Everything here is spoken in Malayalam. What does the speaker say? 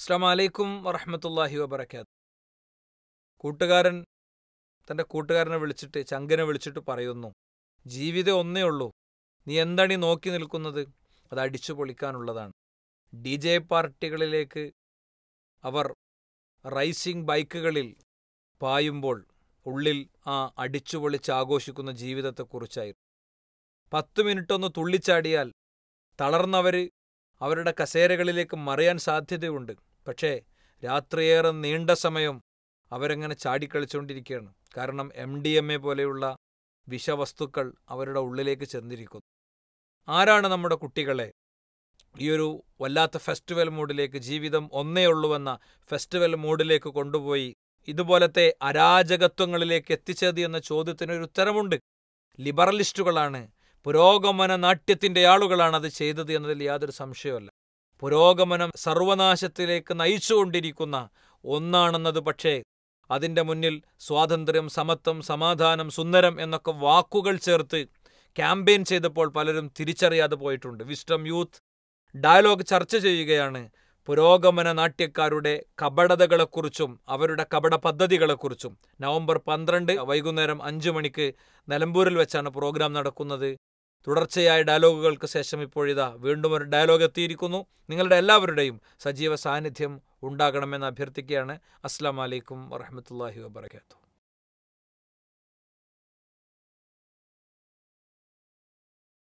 അസ്ലാമലൈക്കും വറഹമത്തല്ലാഹി വബർക്കാത്ത് കൂട്ടുകാരൻ തൻ്റെ കൂട്ടുകാരനെ വിളിച്ചിട്ട് ചങ്കനെ വിളിച്ചിട്ട് പറയുന്നു ജീവിതം ഒന്നേ ഉള്ളൂ നീ എന്താണ് ഈ നോക്കി നിൽക്കുന്നത് അത് അടിച്ചു പൊളിക്കാനുള്ളതാണ് ഡി ജെ പാർട്ടികളിലേക്ക് അവർ റൈസിംഗ് ബൈക്കുകളിൽ പായുമ്പോൾ ഉള്ളിൽ ആ അടിച്ചു ആഘോഷിക്കുന്ന ജീവിതത്തെക്കുറിച്ചായിരുന്നു പത്ത് മിനിറ്റ് ഒന്ന് തുള്ളിച്ചാടിയാൽ തളർന്നവർ അവരുടെ കസേരകളിലേക്ക് മറിയാൻ സാധ്യതയുണ്ട് പക്ഷേ രാത്രിയേറെ നീണ്ട സമയം അവരങ്ങനെ ചാടിക്കളിച്ചുകൊണ്ടിരിക്കുകയാണ് കാരണം എം ഡി എം എ പോലെയുള്ള വിഷവസ്തുക്കൾ അവരുടെ ഉള്ളിലേക്ക് ചെന്നിരിക്കുന്നു ആരാണ് നമ്മുടെ കുട്ടികളെ ഈ ഒരു വല്ലാത്ത ഫെസ്റ്റിവൽ മൂഡിലേക്ക് ജീവിതം ഒന്നേ ഉള്ളൂവെന്ന ഫെസ്റ്റിവൽ മൂഡിലേക്ക് കൊണ്ടുപോയി ഇതുപോലത്തെ അരാജകത്വങ്ങളിലേക്ക് എത്തിച്ചത് എന്ന ഒരു ഉത്തരമുണ്ട് ലിബറലിസ്റ്റുകളാണ് പുരോഗമന നാട്യത്തിൻ്റെ ആളുകളാണ് അത് ചെയ്തത് എന്നതിൽ യാതൊരു സംശയമല്ല പുരോഗമനം സർവനാശത്തിലേക്ക് നയിച്ചുകൊണ്ടിരിക്കുന്ന ഒന്നാണെന്നത് പക്ഷേ അതിൻ്റെ മുന്നിൽ സ്വാതന്ത്ര്യം സമത്വം സമാധാനം സുന്ദരം എന്നൊക്കെ വാക്കുകൾ ചേർത്ത് ക്യാമ്പയിൻ ചെയ്തപ്പോൾ പലരും തിരിച്ചറിയാതെ പോയിട്ടുണ്ട് വിസ്റ്റം യൂത്ത് ഡയലോഗ് ചർച്ച ചെയ്യുകയാണ് പുരോഗമന നാട്യക്കാരുടെ കപടതകളെക്കുറിച്ചും അവരുടെ കപട പദ്ധതികളെക്കുറിച്ചും നവംബർ പന്ത്രണ്ട് വൈകുന്നേരം അഞ്ച് മണിക്ക് നിലമ്പൂരിൽ വെച്ചാണ് പ്രോഗ്രാം നടക്കുന്നത് തുടർച്ചയായ ഡയലോഗുകൾക്ക് ശേഷം ഇപ്പോഴിതാ വീണ്ടും ഒരു ഡയലോഗ് എത്തിയിരിക്കുന്നു നിങ്ങളുടെ എല്ലാവരുടെയും സജീവ സാന്നിധ്യം ഉണ്ടാകണമെന്ന് അഭ്യർത്ഥിക്കുകയാണ് അസ്സാം വലൈക്കും വറഹമത്തല്ലാഹി വാബർക്കാത്തു